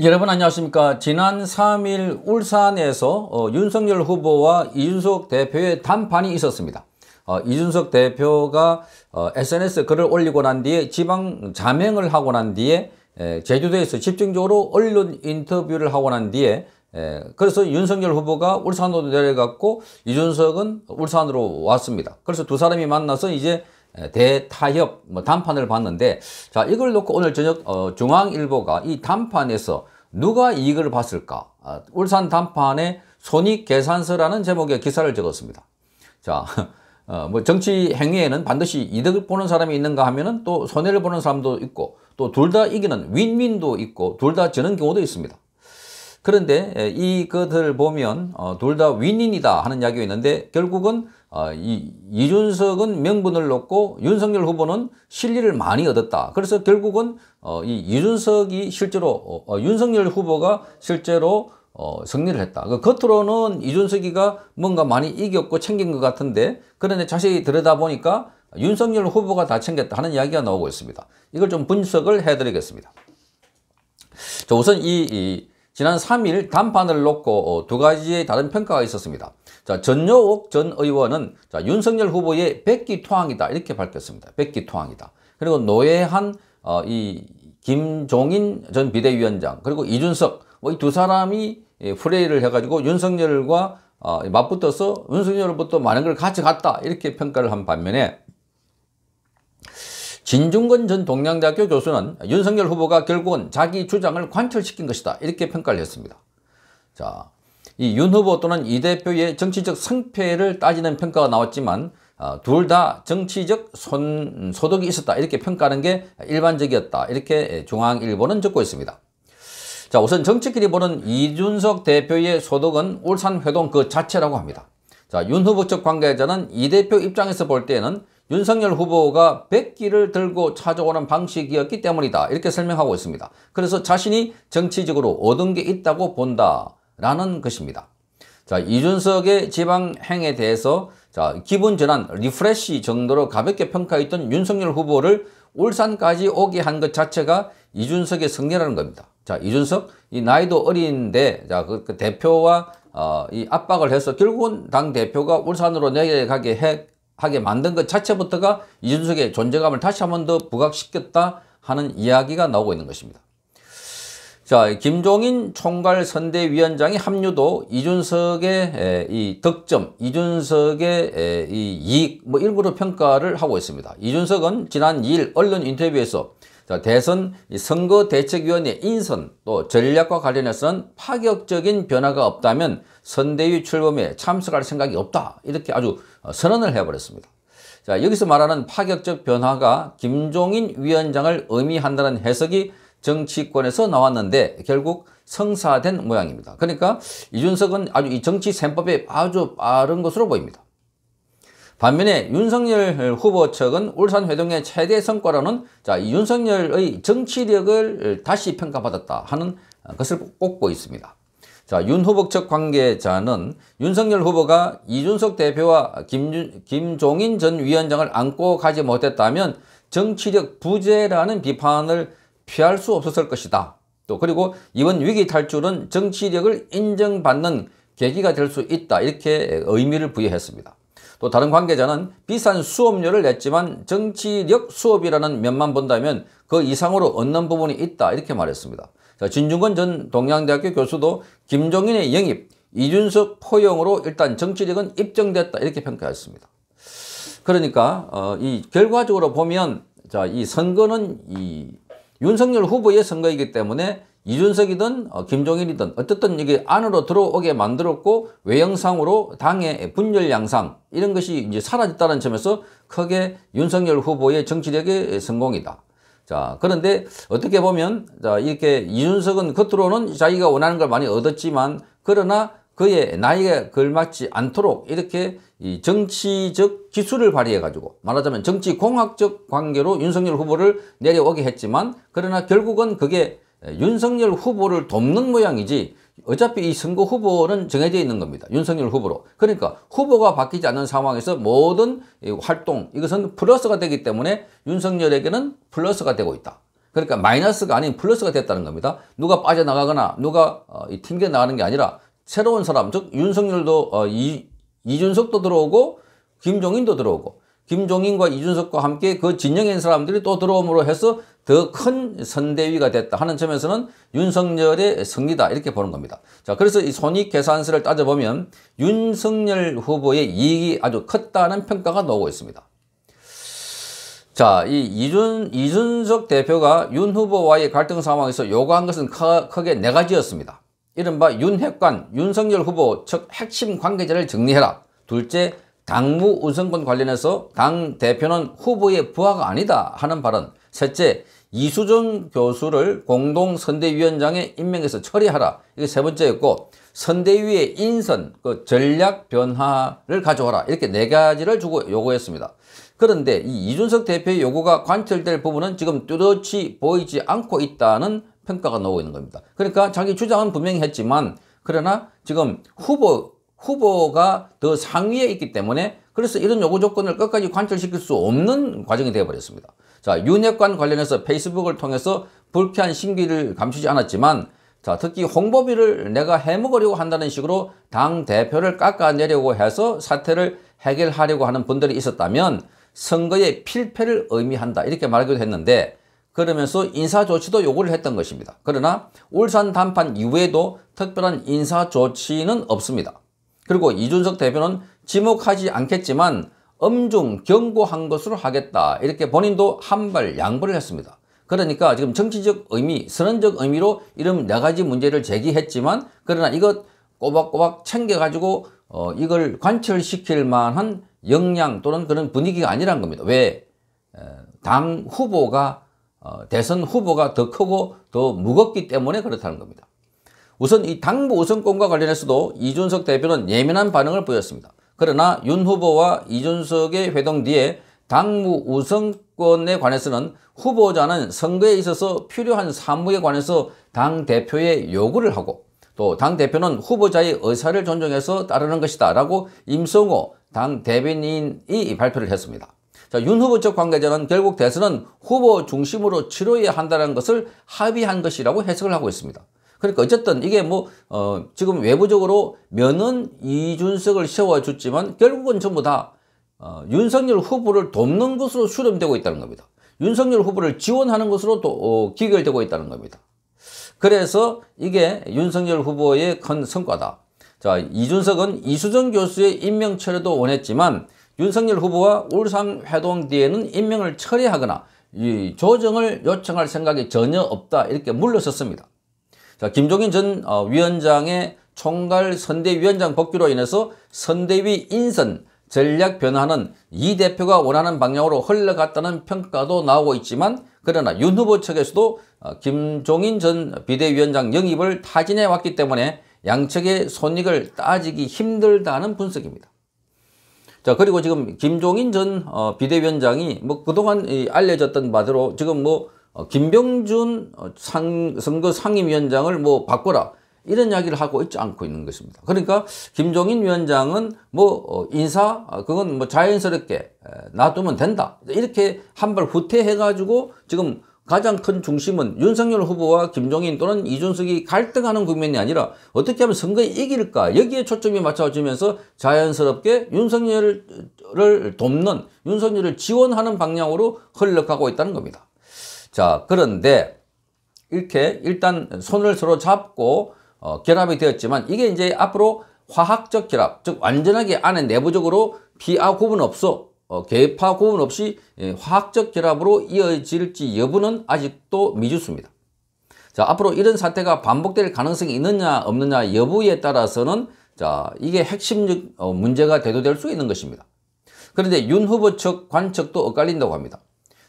여러분 안녕하십니까 지난 3일 울산에서 어, 윤석열 후보와 이준석 대표의 담판이 있었습니다 어, 이준석 대표가 어, SNS 글을 올리고 난 뒤에 지방 자맹을 하고 난 뒤에 에, 제주도에서 집중적으로 언론 인터뷰를 하고 난 뒤에 예, 그래서 윤석열 후보가 울산으로 내려갔고 이준석은 울산으로 왔습니다. 그래서 두 사람이 만나서 이제 예, 대타협 뭐 단판을 봤는데 자 이걸 놓고 오늘 저녁 어, 중앙일보가 이 단판에서 누가 이익을 봤을까 아, 울산 단판의 손익계산서라는 제목의 기사를 적었습니다 자 어, 뭐 정치 행위에는 반드시 이득을 보는 사람이 있는가 하면은 또 손해를 보는 사람도 있고 또 둘 다 이기는 윈윈도 있고 둘 다 지는 경우도 있습니다 그런데 예, 이것을 보면 어, 둘 다 윈윈이다 하는 이야기가 있는데 결국은 어, 이, 이준석은 명분을 놓고 윤석열 후보는 실리를 많이 얻었다. 그래서 결국은 어, 이 이준석이 실제로 어, 어, 윤석열 후보가 실제로 어, 승리를 했다. 그 겉으로는 이준석이가 뭔가 많이 이겼고 챙긴 것 같은데 그런데 자세히 들여다보니까 윤석열 후보가 다 챙겼다 하는 이야기가 나오고 있습니다. 이걸 좀 분석을 해드리겠습니다. 자, 우선 이, 이 지난 3일 단판을 놓고 어, 두 가지의 다른 평가가 있었습니다. 자, 전여옥 전 의원은 자, 윤석열 후보의 백기 토항이다. 이렇게 밝혔습니다. 백기 토항이다. 그리고 노예한 어, 이 김종인 전 비대위원장 그리고 이준석 뭐 이 두 사람이 예, 프레이를 해가지고 윤석열과 어, 맞붙어서 윤석열로부터 많은 걸 같이 갔다 이렇게 평가를 한 반면에 진중근 전 동양대학교 교수는 윤석열 후보가 결국은 자기 주장을 관철시킨 것이다 이렇게 평가를 했습니다. 자 이윤 후보 또는 이 대표의 정치적 성패를 따지는 평가가 나왔지만 어, 아, 둘다 정치적 손, 소득이 있었다 이렇게 평가하는 게 일반적이었다 이렇게 중앙일보는 적고 있습니다. 자 우선 정치끼리 보는 이준석 대표의 소득은 울산 회동 그 자체라고 합니다. 자 윤 후보 측 관계자는 이 대표 입장에서 볼때는 윤석열 후보가 백기를 들고 찾아오는 방식이었기 때문이다 이렇게 설명하고 있습니다. 그래서 자신이 정치적으로 얻은 게 있다고 본다. 라는 것입니다. 자, 이준석의 지방행에 대해서 자, 기분 전환, 리프레시 정도로 가볍게 평가했던 윤석열 후보를 울산까지 오게 한 것 자체가 이준석의 승리라는 겁니다. 자, 이준석, 이 나이도 어린데, 자, 그, 그 대표와, 어, 이 압박을 해서 결국은 당대표가 울산으로 내려가게 해, 하게 만든 것 자체부터가 이준석의 존재감을 다시 한 번 더 부각시켰다 하는 이야기가 나오고 있는 것입니다. 자, 김종인 총괄 선대위원장의 합류도 이준석의 이 득점, 이준석의 이 이익 뭐 일부러 평가를 하고 있습니다. 이준석은 지난 2일 언론 인터뷰에서 대선 선거대책위원회 인선 또 전략과 관련해서는 파격적인 변화가 없다면 선대위 출범에 참석할 생각이 없다 이렇게 아주 어, 선언을 해버렸습니다. 자 여기서 말하는 파격적 변화가 김종인 위원장을 의미한다는 해석이 정치권에서 나왔는데 결국 성사된 모양입니다. 그러니까 이준석은 아주 이 정치 셈법에 아주 빠른 것으로 보입니다. 반면에 윤석열 후보 측은 울산 회동의 최대 성과로는 자 윤석열의 정치력을 다시 평가받았다 하는 것을 꼽고 있습니다. 자, 윤 후보 측 관계자는 윤석열 후보가 이준석 대표와 김, 김종인 전 위원장을 안고 가지 못했다면 정치력 부재라는 비판을 피할 수 없었을 것이다. 또 그리고 이번 위기 탈출은 정치력을 인정받는 계기가 될 수 있다. 이렇게 의미를 부여했습니다. 또 다른 관계자는 비싼 수업료를 냈지만 정치력 수업이라는 면만 본다면 그 이상으로 얻는 부분이 있다 이렇게 말했습니다. 자, 진중권 전 동양대학교 교수도 김종인의 영입, 이준석 포용으로 일단 정치력은 입증됐다 이렇게 평가했습니다. 그러니까 어, 이 결과적으로 보면 자, 이 선거는 이 윤석열 후보의 선거이기 때문에 이준석이든 어, 김종인이든 어쨌든 이게 안으로 들어오게 만들었고 외형상으로 당의 분열 양상 이런 것이 이제 사라졌다는 점에서 크게 윤석열 후보의 정치력의 성공이다. 자 그런데 어떻게 보면 자 이렇게 이준석은 겉으로는 자기가 원하는 걸 많이 얻었지만 그러나 그의 나이에 걸맞지 않도록 이렇게 이 정치적 기술을 발휘해가지고 말하자면 정치공학적 관계로 윤석열 후보를 내려오게 했지만 그러나 결국은 그게 윤석열 후보를 돕는 모양이지 어차피 이 선거 후보는 정해져 있는 겁니다. 윤석열 후보로. 그러니까 후보가 바뀌지 않는 상황에서 모든 활동 이것은 플러스가 되기 때문에 윤석열에게는 플러스가 되고 있다. 그러니까 마이너스가 아닌 플러스가 됐다는 겁니다. 누가 빠져나가거나 누가 어, 튕겨나가는 게 아니라 새로운 사람, 즉 윤석열도 어, 이, 이준석도 들어오고 김종인도 들어오고 김종인과 이준석과 함께 그 진영인 사람들이 또 들어옴으로 해서 더 큰 선대위가 됐다 하는 점에서는 윤석열의 승리다 이렇게 보는 겁니다. 자 그래서 이 손익 계산서를 따져보면 윤석열 후보의 이익이 아주 컸다는 평가가 나오고 있습니다. 자, 이 이준, 이준석 대표가 윤 후보와의 갈등 상황에서 요구한 것은 커, 크게 네 가지였습니다. 이른바 윤핵관, 윤석열 후보 측 핵심 관계자를 정리해라. 둘째, 당무 우선권 관련해서 당 대표는 후보의 부하가 아니다 하는 발언. 셋째, 이수정 교수를 공동선대위원장에 임명해서 처리하라. 이게 세 번째였고 선대위의 인선, 그 전략 변화를 가져와라. 이렇게 네 가지를 주고 요구했습니다. 그런데 이 이준석 대표의 요구가 관철될 부분은 지금 뚜렷이 보이지 않고 있다는 평가가 나오고 있는 겁니다. 그러니까 자기 주장은 분명히 했지만 그러나 지금 후보 후보가 더 상위에 있기 때문에 그래서 이런 요구 조건을 끝까지 관철시킬 수 없는 과정이 되어버렸습니다. 자, 윤핵관 관련해서 페이스북을 통해서 불쾌한 심기를 감추지 않았지만 자, 특히 홍보비를 내가 해먹으려고 한다는 식으로 당대표를 깎아내려고 해서 사태를 해결하려고 하는 분들이 있었다면 선거의 필패를 의미한다 이렇게 말하기도 했는데 그러면서 인사조치도 요구를 했던 것입니다. 그러나 울산 단판 이후에도 특별한 인사조치는 없습니다. 그리고 이준석 대표는 지목하지 않겠지만 엄중 경고한 것으로 하겠다 이렇게 본인도 한발 양보를 했습니다. 그러니까 지금 정치적 의미, 선언적 의미로 이런 네 가지 문제를 제기했지만 그러나 이것 꼬박꼬박 챙겨가지고 어, 이걸 관철시킬 만한 역량 또는 그런 분위기가 아니란 겁니다. 왜? 당 후보가 어, 대선 후보가 더 크고 더 무겁기 때문에 그렇다는 겁니다. 우선 이 당부 우선권과 관련해서도 이준석 대표는 예민한 반응을 보였습니다. 그러나 윤 후보와 이준석의 회동 뒤에 당무 우선권에 관해서는 후보자는 선거에 있어서 필요한 사무에 관해서 당대표의 요구를 하고 또 당대표는 후보자의 의사를 존중해서 따르는 것이다 라고 임성호 당대변인이 발표를 했습니다. 자, 윤 후보 측 관계자는 결국 대선은 후보 중심으로 치러야 한다는 것을 합의한 것이라고 해석을 하고 있습니다. 그러니까 어쨌든 이게 뭐 어, 지금 외부적으로 면은 이준석을 세워줬지만 결국은 전부 다 어, 윤석열 후보를 돕는 것으로 수렴되고 있다는 겁니다. 윤석열 후보를 지원하는 것으로 또 어, 기결되고 있다는 겁니다. 그래서 이게 윤석열 후보의 큰 성과다. 자 이준석은 이수정 교수의 임명 철회도 원했지만 윤석열 후보와 울산 회동 뒤에는 임명을 철회하거나 이 조정을 요청할 생각이 전혀 없다 이렇게 물러섰습니다. 자, 김종인 전 어, 위원장의 총괄 선대위원장 복귀로 인해서 선대위 인선 전략 변화는 이 대표가 원하는 방향으로 흘러갔다는 평가도 나오고 있지만 그러나 윤 후보 측에서도 어, 김종인 전 비대위원장 영입을 타진해 왔기 때문에 양측의 손익을 따지기 힘들다는 분석입니다. 자 그리고 지금 김종인 전 어, 비대위원장이 뭐 그동안 이 알려졌던 바대로 지금 뭐 어, 김병준 어, 상, 선거 상임위원장을 뭐 바꿔라 이런 이야기를 하고 있지 않고 있는 것입니다. 그러니까 김종인 위원장은 뭐 어, 인사 아, 그건 뭐 자연스럽게 놔두면 된다 이렇게 한 발 후퇴해가지고 지금 가장 큰 중심은 윤석열 후보와 김종인 또는 이준석이 갈등하는 국면이 아니라 어떻게 하면 선거에 이길까 여기에 초점이 맞춰지면서 자연스럽게 윤석열을 돕는 윤석열을 지원하는 방향으로 흘러가고 있다는 겁니다. 자 그런데 이렇게 일단 손을 서로 잡고 어, 결합이 되었지만 이게 이제 앞으로 화학적 결합 즉 완전하게 안에 내부적으로 비하 구분 없어 어, 개파 구분 없이 예, 화학적 결합으로 이어질지 여부는 아직도 미지수입니다. 자, 앞으로 이런 사태가 반복될 가능성이 있느냐 없느냐 여부에 따라서는 자, 이게 핵심 어, 문제가 대두될 수 있는 것입니다. 그런데 윤 후보 측 관측도 엇갈린다고 합니다.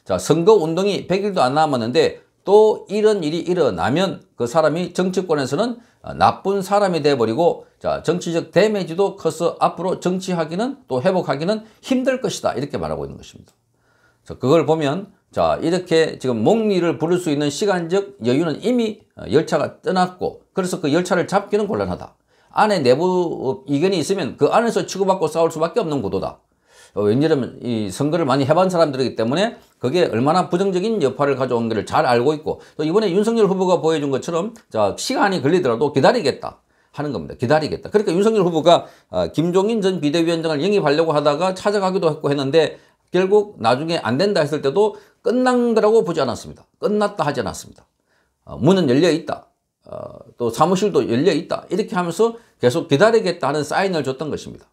자, 선거 운동이 100일도 안 남았는데 또 이런 일이 일어나면 그 사람이 정치권에서는 아, 나쁜 사람이 돼버리고 자 정치적 데미지도 커서 앞으로 정치하기는 또 회복하기는 힘들 것이다 이렇게 말하고 있는 것입니다. 자, 그걸 보면 자 이렇게 지금 목리를 부를 수 있는 시간적 여유는 이미 어, 열차가 떠났고 그래서 그 열차를 잡기는 곤란하다. 안에 내부 어, 이견이 있으면 그 안에서 치고받고 싸울 수밖에 없는 구도다. 왜냐라면이 어, 선거를 많이 해본 사람들이기 때문에 그게 얼마나 부정적인 여파를 가져온 것을 잘 알고 있고 또 이번에 윤석열 후보가 보여준 것처럼 자 시간이 걸리더라도 기다리겠다. 하는 겁니다. 기다리겠다. 그러니까 윤석열 후보가 아, 김종인 전 비대위원장을 영입하려고 하다가 찾아가기도 했고 했는데 결국 나중에 안 된다 했을 때도 끝난 거라고 보지 않았습니다. 끝났다 하지 않았습니다. 어, 문은 열려 있다. 어, 또 사무실도 열려 있다. 이렇게 하면서 계속 기다리겠다 하는 사인을 줬던 것입니다.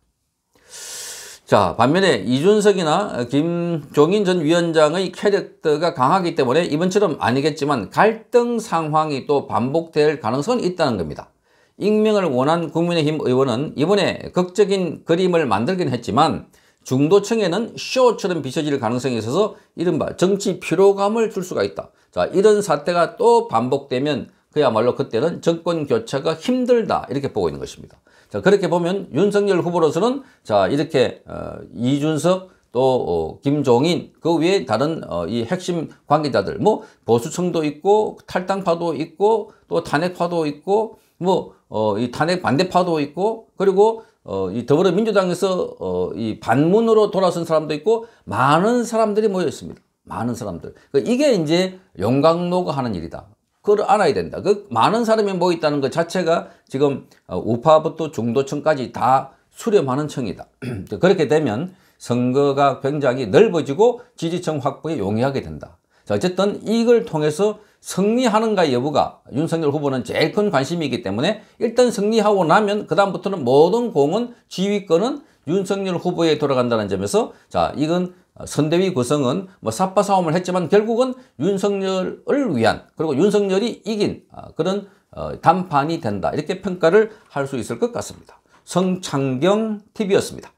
자 반면에 이준석이나 김종인 전 위원장의 캐릭터가 강하기 때문에 이번처럼 아니겠지만 갈등 상황이 또 반복될 가능성은 있다는 겁니다. 익명을 원한 국민의힘 의원은 이번에 극적인 그림을 만들긴 했지만 중도층에는 쇼처럼 비춰질 가능성이 있어서 이른바 정치 피로감을 줄 수가 있다. 자 이런 사태가 또 반복되면 그야말로 그때는 정권 교체가 힘들다 이렇게 보고 있는 것입니다. 자 그렇게 보면 윤석열 후보로서는 자 이렇게 어, 이준석 또 어, 김종인 그 외에 다른 어, 이 핵심 관계자들 뭐 보수층도 있고 탈당파도 있고 또 탄핵파도 있고 뭐 어, 탄핵 반대파도 있고 그리고 어, 이 더불어민주당에서 어, 이 반문으로 돌아선 사람도 있고 많은 사람들이 모여 습니다 많은 사람들. 그 이게 이제 용광로가 하는 일이다. 그걸 알아야 된다. 그 많은 사람이 모여 뭐 있다는 것 자체가 지금 어, 우파부터 중도층까지 다 수렴하는 층이다. 그 그렇게 되면 선거가 굉장히 넓어지고 지지층 확보에 용이하게 된다. 자, 어쨌든 이걸 통해서 승리하는가 여부가 윤석열 후보는 제일 큰 관심이기 때문에 일단 승리하고 나면 그다음부터는 모든 공은 지휘권은 윤석열 후보에 돌아간다는 점에서 자 이건 어, 선대위 구성은 뭐 사파 싸움을 했지만 결국은 윤석열을 위한 그리고 윤석열이 이긴 아, 그런 단판이 어, 된다 이렇게 평가를 할 수 있을 것 같습니다. 성창경 TV였습니다.